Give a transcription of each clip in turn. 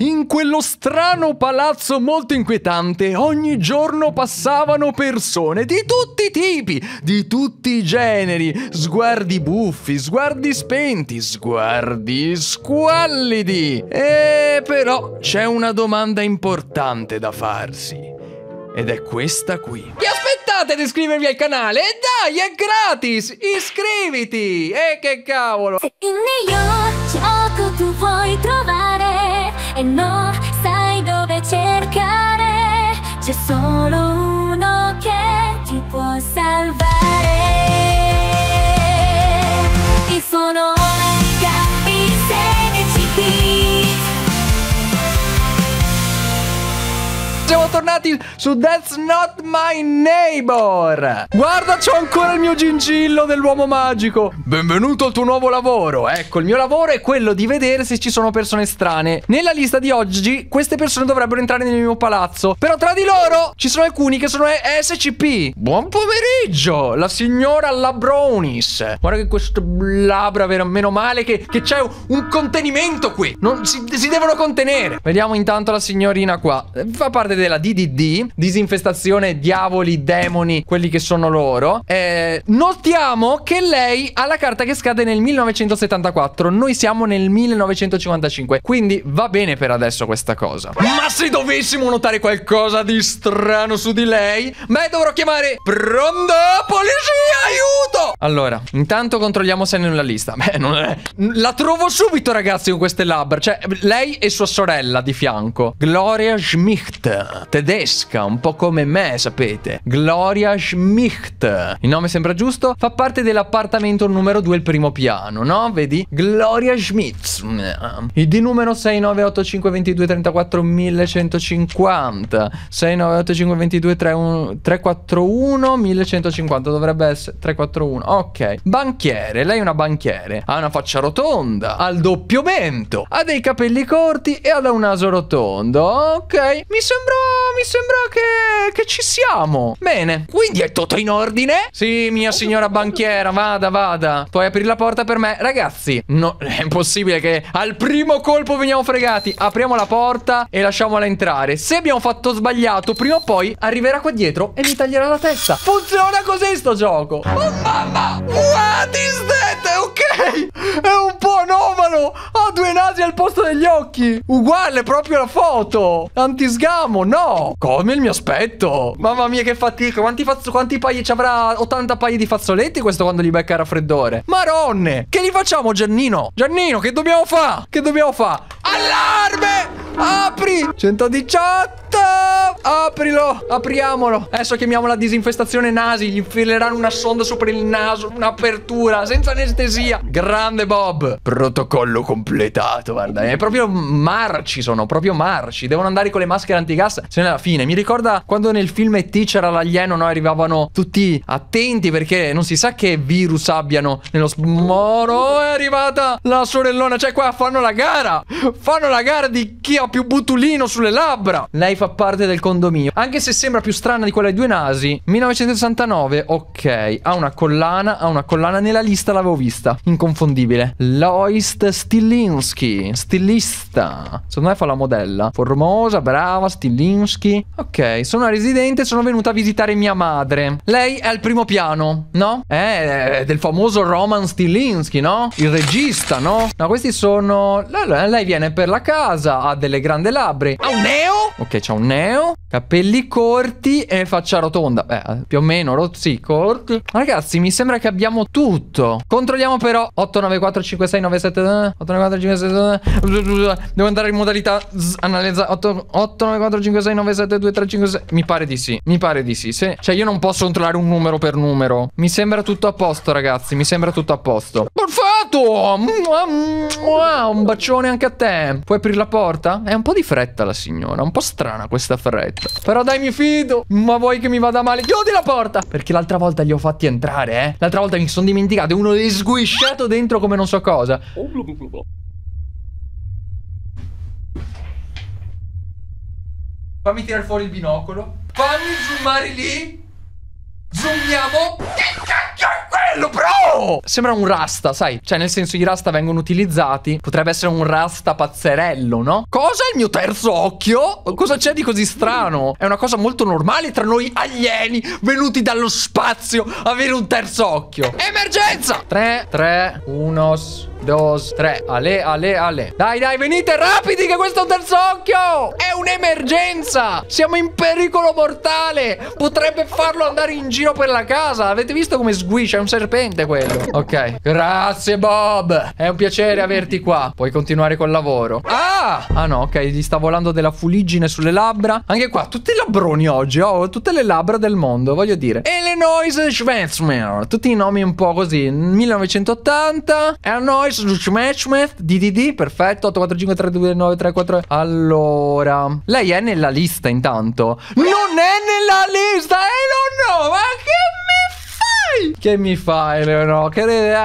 In quello strano palazzo molto inquietante ogni giorno passavano persone di tutti i tipi, di tutti i generi, sguardi buffi, sguardi spenti, sguardi squallidi. E però c'è una domanda importante da farsi. Ed è questa qui. Ti aspettate di iscrivervi al canale? E dai, è gratis! Iscriviti! E che cavolo! Se in New gioco tu vuoi trovare e non sai dove cercare, c'è solo bentornati su That's Not My Neighbor Guarda c'ho ancora il mio gingillo dell'uomo magico Benvenuto al tuo nuovo lavoro Ecco il mio lavoro è quello di vedere se ci sono persone strane Nella lista di oggi queste persone dovrebbero entrare nel mio palazzo Però tra di loro ci sono alcuni che sono SCP Buon pomeriggio la signora Labronis Guarda che questo labra meno male che, che c'è un contenimento qui non, si, si devono contenere Vediamo intanto la signorina qua Fa parte della D DDD, disinfestazione, diavoli, demoni, quelli che sono loro. Eh, notiamo che lei ha la carta che scade nel 1974, noi siamo nel 1955, quindi va bene per adesso questa cosa. Ma se dovessimo notare qualcosa di strano su di lei, beh dovrò chiamare... Pronto? Polizia, aiuto! Allora, intanto controlliamo se è nella lista. Beh, non è... La trovo subito, ragazzi, con queste labbra. Cioè, lei e sua sorella di fianco. Gloria Schmicht tedesca, un po' come me, sapete. Gloria Schmicht. Il nome sembra giusto? Fa parte dell'appartamento numero 2 il primo piano, no? Vedi? Gloria Schmidt. ID numero 69852234150. 69852234150 dovrebbe essere 341. Ok. Banchiere, lei è una banchiere. Ha una faccia rotonda, ha il doppio mento, ha dei capelli corti e ha un naso rotondo. Ok. Mi sembra mi sembra che, che ci siamo. Bene, quindi è tutto in ordine? Sì, mia signora banchiera, vada, vada. Puoi aprire la porta per me? Ragazzi, no, è impossibile che al primo colpo veniamo fregati. Apriamo la porta e lasciamola entrare. Se abbiamo fatto sbagliato, prima o poi arriverà qua dietro e mi taglierà la testa. Funziona così sto gioco. Oh mamma, what is that? Ok, è un po' anomalo. Ha due nasi al posto degli occhi. Uguale proprio la foto. Antisgamo, no. Come il mio aspetto? Mamma mia, che fatica. Quanti, fazzo, quanti paia ci avrà? 80 paia di fazzoletti questo quando gli becca il raffreddore. Maronne! Che li facciamo, Giannino? Giannino, che dobbiamo fare? Che dobbiamo fare? Allarme! Apri! 118! Aprilo! Apriamolo! Adesso chiamiamo la disinfestazione nasi. Gli infileranno una sonda sopra il naso. Un'apertura senza anestesia. Grande Bob! Protocollo completato, guarda. È proprio marci sono, proprio marci. Devono andare con le maschere antigas. Se ne alla fine. Mi ricorda quando nel film E.T. c'era l'alieno, no? Arrivavano tutti attenti perché non si sa che virus abbiano nello smoro. Oh, è arrivata la sorellona. Cioè, qua fanno la gara. Fanno la gara di chi ha più butulino sulle labbra. Lei fa parte del condominio. Anche se sembra più strana di quella dei due nasi. 1969, ok. Ha una collana, ha una collana. Nella lista l'avevo vista. Inconfondibile. Loist Stilinski. Stilista. Secondo me fa la modella. Formosa, brava, Stilinski. Ok, sono una residente, sono venuta a visitare mia madre. Lei è al primo piano, no? È del famoso Roman Stilinski, no? Il regista, no? No, questi sono... Lei viene per la casa, ha delle grandi labbra. Ha un neo? Ok, c'ha un neo. Capelli corti e faccia rotonda. Beh, più o meno, rot sì, corti. Ragazzi, mi sembra che abbiamo tutto. Controlliamo però. 8, 8, 9, 9, 9, 4, 4, 5, 6, 7 8945697. 8945697. Devo andare in modalità 8, 9, 9, 4, 5, 6, 7, 2, 3, 5, 6 Mi pare di sì. Mi pare di sì. Se... Cioè, io non posso controllare un numero per numero. Mi sembra tutto a posto, ragazzi. Mi sembra tutto a posto. Perfetto! Un bacione anche a te. Puoi aprire la porta? È un po' di fretta la signora. Un po' strana questa fretta. Però dai mi fido Ma vuoi che mi vada male? Chiudi la porta Perché l'altra volta li ho fatti entrare eh L'altra volta mi sono dimenticato E uno è sguisciato dentro come non so cosa Fammi tirare fuori il binocolo Fammi zoomare lì Zoomiamo Che cacchio è quello bro Sembra un rasta, sai? Cioè, nel senso, i rasta vengono utilizzati. Potrebbe essere un rasta pazzerello, no? Cosa è il mio terzo occhio? Cosa c'è di così strano? È una cosa molto normale tra noi alieni venuti dallo spazio avere un terzo occhio. Emergenza! 3, 3, 1, 2, 3. Ale, ale, ale. Dai, dai, venite rapidi che questo è un terzo occhio! È un'emergenza! Siamo in pericolo mortale! Potrebbe farlo andare in giro per la casa. Avete visto come sguiscia? È un serpente questo quello Ok Grazie Bob È un piacere averti qua Puoi continuare col lavoro Ah Ah no ok Gli sta volando della fuliggine sulle labbra Anche qua Tutti i labbroni oggi Ho oh, tutte le labbra del mondo Voglio dire Illinois Schwarzmer Tutti i nomi un po' così 1980 Illinois Schwarzmer DDD Perfetto 8453293 Allora Lei è nella lista intanto Non è nella lista È che mi fai, Leonor? Che...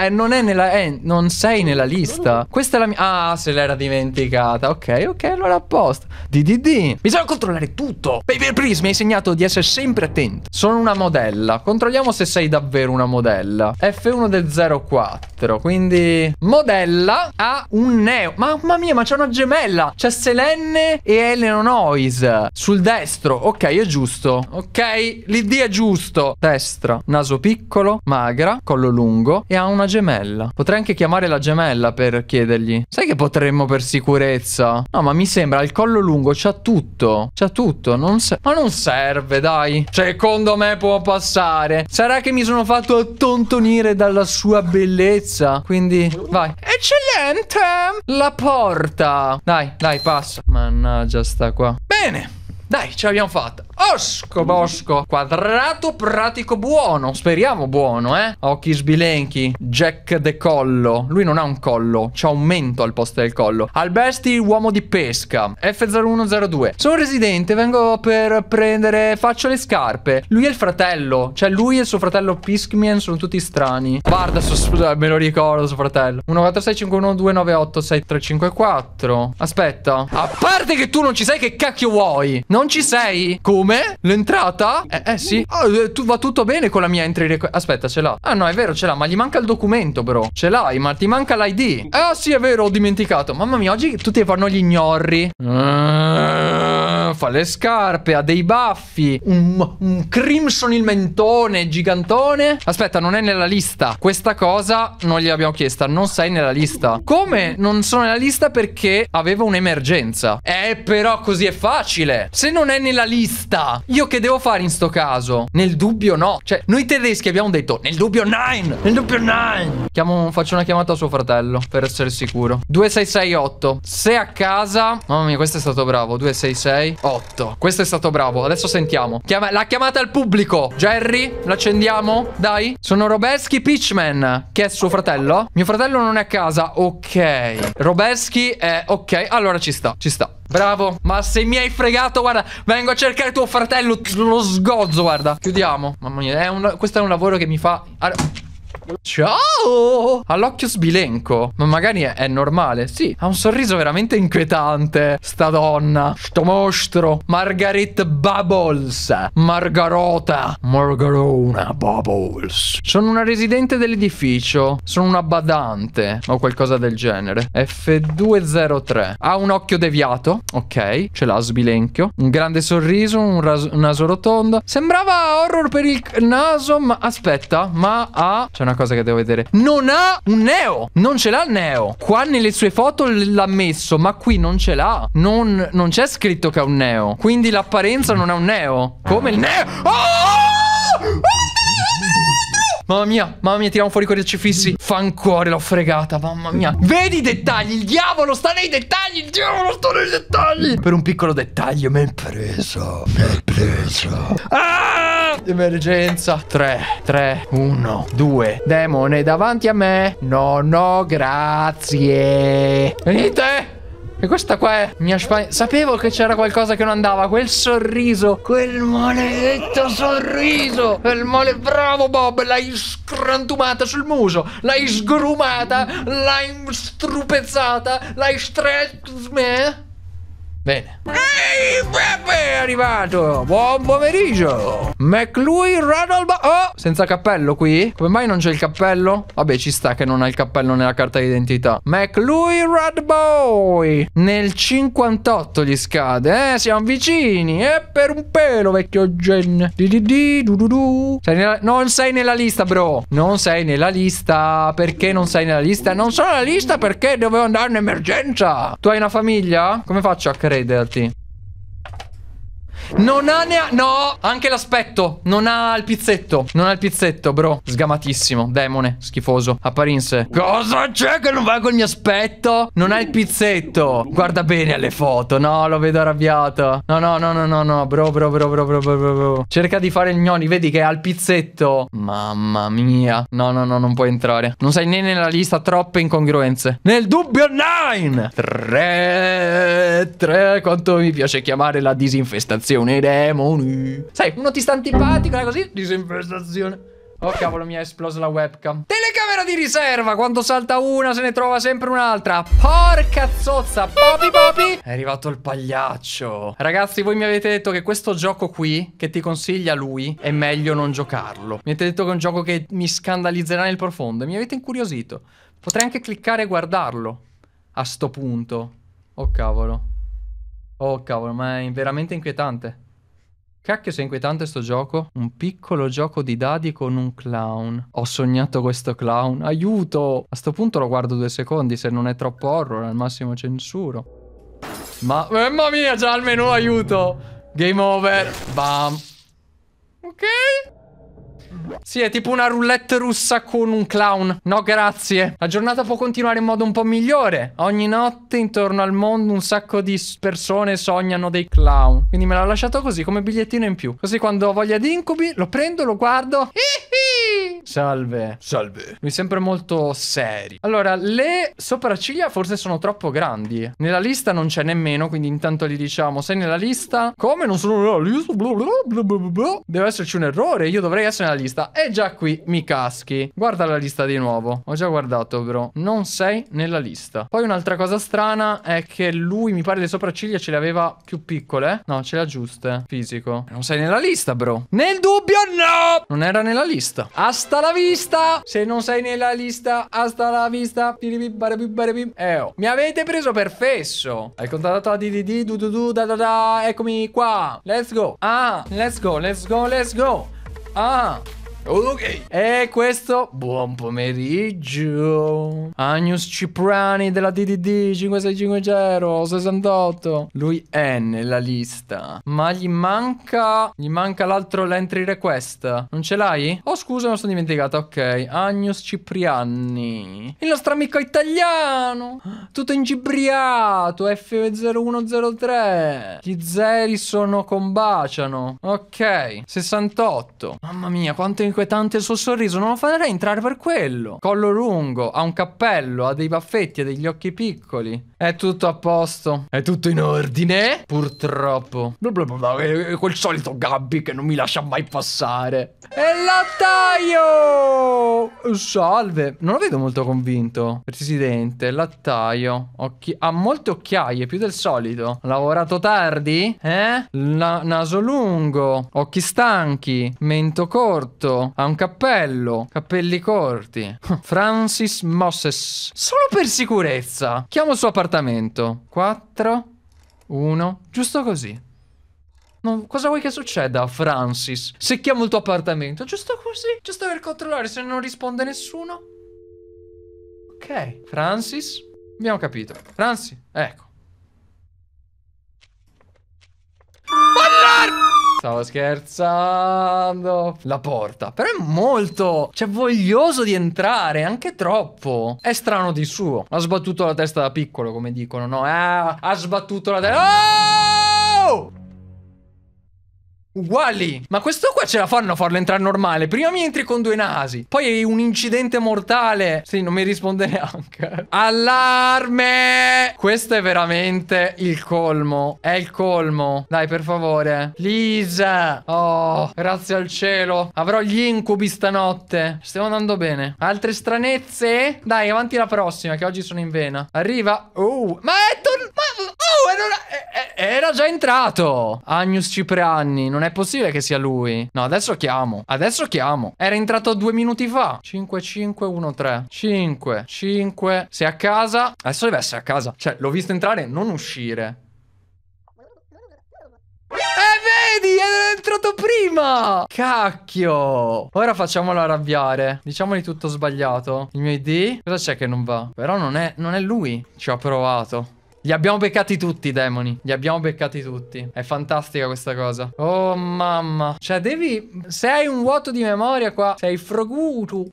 Eh, eh, non, nella... eh, non sei nella lista. Questa è la mia... Ah, se l'era dimenticata. Ok, ok, allora apposta. DDD. Bisogna controllare tutto. Paper Please mi hai segnato di essere sempre attento. Sono una modella. Controlliamo se sei davvero una modella. F1 del 04. Quindi... Modella ha un neo. Mamma mia, ma c'è una gemella. C'è Selene e Eleonois. Sul destro. Ok, è giusto. Ok, l'ID è giusto. Destra. Naso piccolo magra, collo lungo e ha una gemella. Potrei anche chiamare la gemella per chiedergli. Sai che potremmo per sicurezza? No, ma mi sembra il collo lungo c'ha tutto. C'ha tutto, non ma non serve, dai. Secondo me può passare. Sarà che mi sono fatto attontonire dalla sua bellezza. Quindi, vai. Eccellente! La porta. Dai, dai, passa. Mannaggia, sta qua. Bene. Dai, ce l'abbiamo fatta. Osco bosco Quadrato pratico buono Speriamo buono eh Occhi sbilenchi Jack de collo Lui non ha un collo C'ha un mento al posto del collo Albesti uomo di pesca F0102 Sono residente Vengo per prendere Faccio le scarpe Lui è il fratello Cioè lui e il suo fratello Piskmien Sono tutti strani Guarda suo, Me lo ricordo suo fratello 14651298634 Aspetta A parte che tu non ci sei Che cacchio vuoi Non ci sei Come come? L'entrata? Eh, eh sì. Oh, tu, va tutto bene con la mia entry request. Aspetta, ce l'ha. Ah no, è vero, ce l'ha, ma gli manca il documento, bro. Ce l'hai, ma ti manca l'ID. Ah eh, sì, è vero, ho dimenticato. Mamma mia, oggi tutti fanno gli ignorri. Mm fa le scarpe, ha dei baffi, un, un crimson il mentone gigantone. Aspetta, non è nella lista. Questa cosa non gliel'abbiamo chiesta, non sei nella lista. Come? Non sono nella lista perché avevo un'emergenza. Eh, però così è facile. Se non è nella lista, io che devo fare in sto caso? Nel dubbio no. Cioè, noi tedeschi abbiamo detto, nel dubbio nine, nel dubbio nine. Chiamo, faccio una chiamata a suo fratello, per essere sicuro. 2668. Se a casa... Mamma mia, questo è stato bravo. 266. 8. Questo è stato bravo. Adesso sentiamo. Chiama la chiamata al pubblico. Jerry, l'accendiamo? Dai. Sono Robeschi Pitchman, che è suo fratello. Mio fratello non è a casa. Ok. Robeschi è... Ok, allora ci sta, ci sta. Bravo, ma se mi hai fregato, guarda, vengo a cercare tuo fratello, lo sgozzo, guarda. Chiudiamo. Mamma mia, è un... questo è un lavoro che mi fa... Allora... Ciao! Ha l'occhio sbilenco. Ma magari è, è, normale. Sì, ha un sorriso veramente inquietante. Sta donna. Sto mostro. Margaret Bubbles. Margarota. Margarona Bubbles. Sono una residente dell'edificio. Sono una badante. O qualcosa del genere. F203. Ha un occhio deviato. Ok. Ce l'ha sbilenchio. Un grande sorriso. Un, un naso rotondo. Sembrava horror per il naso. Ma aspetta. Ma ha... C'è una cosa che devo vedere. Non ha un neo. Non ce l'ha il neo. Qua nelle sue foto l'ha messo, ma qui non ce l'ha. Non, non c'è scritto che ha un neo. Quindi l'apparenza non ha un neo. Come il neo? Oh! Mamma mia, mamma mia, tiriamo fuori i codici fissi. Fancuore, l'ho fregata, mamma mia. Vedi i dettagli, il diavolo sta nei dettagli, il diavolo sta nei dettagli. Per un piccolo dettaglio mi hai preso, mi hai preso. Ah! Emergenza. 3, 3, 1, 2. Demone davanti a me. No, no, grazie. Venite. E questa qua è mia spagna. Sapevo che c'era qualcosa che non andava. Quel sorriso. Quel maledetto sorriso. Quel male. Bravo, Bob. L'hai scrantumata sul muso. L'hai sgrumata. L'hai strupezzata. L'hai strezz. Eh? Bene. Ehi, Peppe è arrivato! Buon pomeriggio! McLui Ronald... Oh! Senza cappello qui? Come mai non c'è il cappello? Vabbè, ci sta che non ha il cappello nella carta d'identità. McLui Radboy! Nel 58 gli scade, eh? Siamo vicini! E eh, per un pelo, vecchio gen. Di di di, du du du. Sei nella... Non sei nella lista, bro! Non sei nella lista! Perché non sei nella lista? Non sono nella lista perché dovevo andare in emergenza! Tu hai una famiglia? Come faccio a credere? Raider, t. Non ha neanche... No! Anche l'aspetto. Non ha il pizzetto. Non ha il pizzetto, bro. Sgamatissimo. Demone. Schifoso. Apparinse. Cosa c'è che non va col mio aspetto? Non ha il pizzetto. Guarda bene alle foto. No, lo vedo arrabbiato. No, no, no, no, no, no. Bro, bro, bro, bro, bro, bro, bro. Cerca di fare il gnoni. Vedi che ha il pizzetto. Mamma mia. No, no, no, non puoi entrare. Non sei né nella lista. Troppe incongruenze. Nel dubbio online. 3. 3. Quanto mi piace chiamare la disinfestazione manifestazione demoni. Sai, uno ti sta antipatico, è così? Disinfestazione. Oh cavolo, mi ha esploso la webcam. Telecamera di riserva. Quando salta una se ne trova sempre un'altra. Porca zozza. Popi popi. È arrivato il pagliaccio. Ragazzi, voi mi avete detto che questo gioco qui, che ti consiglia lui, è meglio non giocarlo. Mi avete detto che è un gioco che mi scandalizzerà nel profondo. Mi avete incuriosito. Potrei anche cliccare e guardarlo. A sto punto. Oh cavolo. Oh cavolo, ma è veramente inquietante. Cacchio se è inquietante sto gioco. Un piccolo gioco di dadi con un clown. Ho sognato questo clown. Aiuto! A sto punto lo guardo due secondi, se non è troppo horror, al massimo censuro. Ma... Mamma mia, già almeno aiuto! Game over. Bam. Ok. Sì, è tipo una roulette russa con un clown. No, grazie. La giornata può continuare in modo un po' migliore. Ogni notte intorno al mondo un sacco di persone sognano dei clown. Quindi me l'ha lasciato così, come bigliettino in più. Così quando ho voglia di incubi, lo prendo, lo guardo. Ih! Eh! Salve. Salve. Mi sembra molto seri. Allora, le sopracciglia forse sono troppo grandi. Nella lista non c'è nemmeno, quindi intanto gli diciamo, sei nella lista? Come? Non sono nella lista? Bla bla bla Deve esserci un errore, io dovrei essere nella lista. E già qui mi caschi. Guarda la lista di nuovo. Ho già guardato, bro. Non sei nella lista. Poi un'altra cosa strana è che lui, mi pare, le sopracciglia ce le aveva più piccole. No, ce le ha giuste. Fisico. Non sei nella lista, bro. Nel dubbio, no! Non era nella lista. Hasta Hasta la vista! Se non sei nella lista, hasta la vista. Eh, oh. Mi avete preso per fesso. Hai contattato la DDD, du du du, da da da. Eccomi qua. Let's go. Ah, let's go, let's go, let's go. Ah. Ok. E questo, buon pomeriggio. Agnus Ciprani della DDD 565068. Lui è nella lista. Ma gli manca... Gli manca l'altro l'entry request. Non ce l'hai? Oh, scusa, me lo sono dimenticato. Ok. Agnus Cipriani. Il nostro amico italiano. Tutto ingibriato. F0103. Gli zeri sono combaciano. Ok. 68. Mamma mia, quanto è in inquietante il suo sorriso, non lo farei entrare per quello. Collo lungo, ha un cappello, ha dei baffetti, ha degli occhi piccoli. È tutto a posto. È tutto in ordine? Purtroppo. Quel solito Gabby che non mi lascia mai passare. E lattaio! Salve. Non lo vedo molto convinto. Presidente, lattaio. Occhi... Ha molte occhiaie, più del solito. Ha lavorato tardi? Eh? La naso lungo. Occhi stanchi. Mento corto. Ha un cappello. Cappelli corti. Francis Moses. Solo per sicurezza. Chiamo il suo appartamento. 4, 1, giusto così. No, cosa vuoi che succeda, Francis? Se chiamo il tuo appartamento, giusto così? Giusto per controllare se non risponde nessuno? Ok, Francis? Abbiamo capito. Francis, ecco. Stavo scherzando. La porta. Però è molto... Cioè, voglioso di entrare. Anche troppo. È strano di suo. Ha sbattuto la testa da piccolo, come dicono, no? Eh, ha sbattuto la testa... Oh! Uguali! Ma questo qua ce la fanno a farlo entrare normale. Prima mi entri con due nasi. Poi un incidente mortale. Sì, non mi risponde neanche. Allarme! Questo è veramente il colmo. È il colmo. Dai, per favore. Lisa! Oh, grazie al cielo. Avrò gli incubi stanotte. Stiamo andando bene. Altre stranezze? Dai, avanti la prossima, che oggi sono in vena. Arriva. Oh, ma è tornato... Ma era, eh, eh, era già entrato. Agnus Cipriani Non è possibile che sia lui. No, adesso chiamo. Adesso chiamo. Era entrato due minuti fa. 5, 5, 1, 3. 5, 5. Sei a casa. Adesso deve essere a casa. Cioè, l'ho visto entrare, non uscire. Eh, vedi, è entrato prima Cacchio Ora facciamolo arrabbiare Diciamoli tutto sbagliato Il mio ID Cosa c'è che non va? Però non è, non è lui Ci ho provato li abbiamo beccati tutti i demoni. Li abbiamo beccati tutti. È fantastica questa cosa. Oh mamma. Cioè devi... Se hai un vuoto di memoria qua, sei froguto.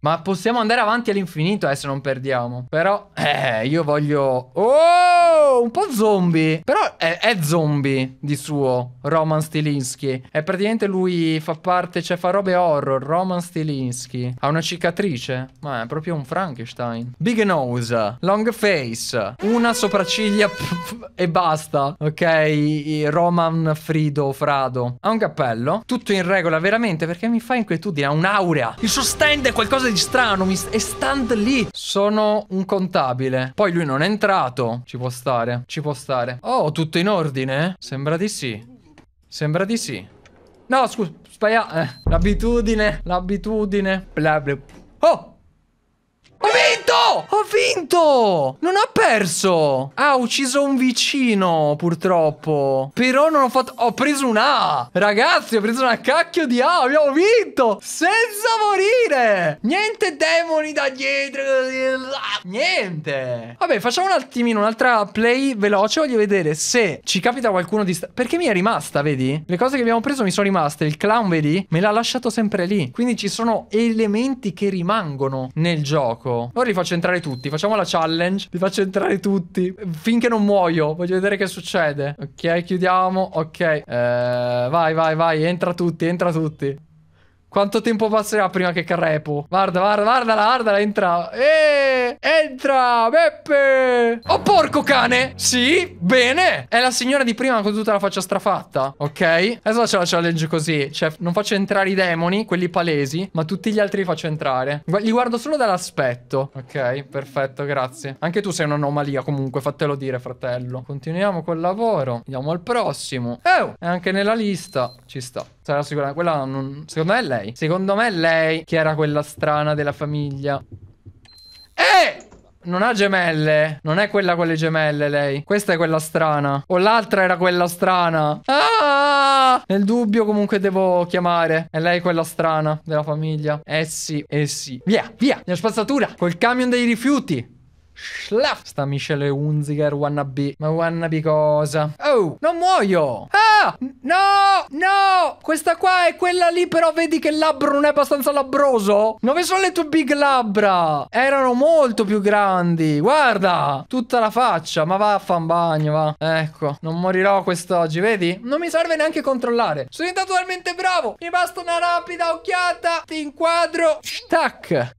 Ma possiamo andare avanti all'infinito, eh, se non perdiamo. Però, eh, io voglio... Oh, un po' zombie. Però è, è zombie di suo, Roman Stilinski. È praticamente lui fa parte, cioè fa robe horror, Roman Stilinski. Ha una cicatrice. Ma è proprio un Frankenstein. Big nose, long face, una Canna, sopracciglia e basta. Ok, Roman Frido, Frado. Ha un cappello. Tutto in regola, veramente, perché mi fa inquietudine. Ha un'aurea. Il suo stand è qualcosa di strano. Mi st è stand lì. Sono un contabile. Poi lui non è entrato. Ci può stare. Ci può stare. Oh, tutto in ordine? Sembra di sì. Sembra di sì. No, scusa, sbagliato. Eh, l'abitudine, l'abitudine. Oh! Ho vinto! ho vinto! Non ha perso! Ha ah, ucciso un vicino, purtroppo. Però non ho fatto... Ho preso un A! Ragazzi, ho preso una cacchio di A! Abbiamo vinto! Senza morire! Niente demoni da dietro! Niente! Vabbè, facciamo un attimino un'altra play veloce. Voglio vedere se ci capita qualcuno di... Perché mi è rimasta, vedi? Le cose che abbiamo preso mi sono rimaste. Il clown, vedi? Me l'ha lasciato sempre lì. Quindi ci sono elementi che rimangono nel gioco. Ora li faccio entrare tutti. Facciamo la challenge. Vi faccio entrare tutti. Finché non muoio. Voglio vedere che succede. Ok, chiudiamo. Ok. Eh, vai, vai, vai. Entra tutti, entra tutti. Quanto tempo passerà prima che crepo? Guarda, guarda, guarda, guardala, entra. Eeeh, entra, Beppe. Oh, porco cane. Sì, bene. È la signora di prima con tutta la faccia strafatta. Ok? Adesso faccio la challenge così. Cioè, non faccio entrare i demoni, quelli palesi, ma tutti gli altri li faccio entrare. Li guardo solo dall'aspetto. Ok, perfetto, grazie. Anche tu sei un'anomalia comunque, fatelo dire, fratello. Continuiamo col lavoro. Andiamo al prossimo. Eh, oh, è anche nella lista. Ci sta. Sarà sicuramente quella non... Secondo me è lei. Secondo me è lei che era quella strana della famiglia. Eh! Non ha gemelle. Non è quella con le gemelle lei. Questa è quella strana. O l'altra era quella strana. Ah! Nel dubbio comunque devo chiamare. È lei quella strana della famiglia. Eh sì, eh sì. Via, via. La spazzatura. Col camion dei rifiuti. Schlaff. Sta Michele Unziger wannabe. Ma wannabe cosa? Oh, non muoio. Ah, no, no. Questa qua è quella lì, però vedi che il labbro non è abbastanza labbroso? Dove sono le tue big labbra? Erano molto più grandi. Guarda, tutta la faccia. Ma va a fan bagno, va. Ecco, non morirò quest'oggi, vedi? Non mi serve neanche controllare. Sono diventato talmente bravo. Mi basta una rapida occhiata. Ti inquadro. Tac.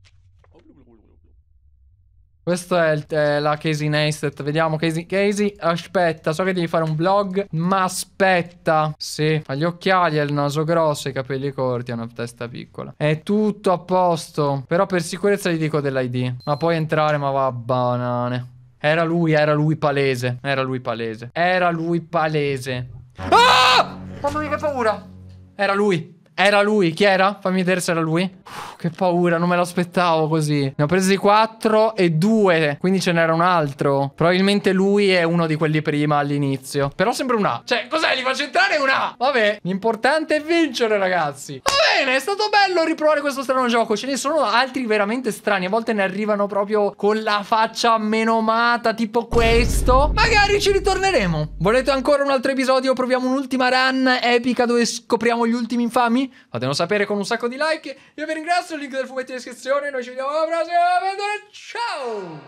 Questo è, il, è la Casey Neistat. Vediamo, Casey. Casey, aspetta. So che devi fare un vlog, ma aspetta. Sì, ha gli occhiali, ha il naso grosso, i capelli corti, ha una testa piccola. È tutto a posto. Però per sicurezza gli dico dell'ID. Ma puoi entrare, ma va banane. Era lui, era lui palese. Era lui palese. Era lui palese. Ah! Mamma mia, che paura! Era lui. Era lui, chi era? Fammi vedere se era lui. Uff, che paura, non me l'aspettavo così. Ne ho presi 4 e 2, quindi ce n'era un altro. Probabilmente lui è uno di quelli prima all'inizio. Però sembra un A. Cioè, cos'è? Li faccio entrare un A. Vabbè, l'importante è vincere, ragazzi. Va bene, è stato bello riprovare questo strano gioco. Ce ne sono altri veramente strani. A volte ne arrivano proprio con la faccia menomata, tipo questo. Magari ci ritorneremo. Volete ancora un altro episodio? Proviamo un'ultima run epica dove scopriamo gli ultimi infami? iscrivervi, fatemelo sapere con un sacco di like. Io vi ringrazio, il link del fumetto in descrizione, noi ci vediamo alla prossima, ciao!